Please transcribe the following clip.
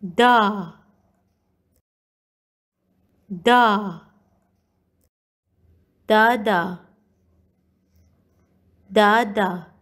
Da. Da da. Da da.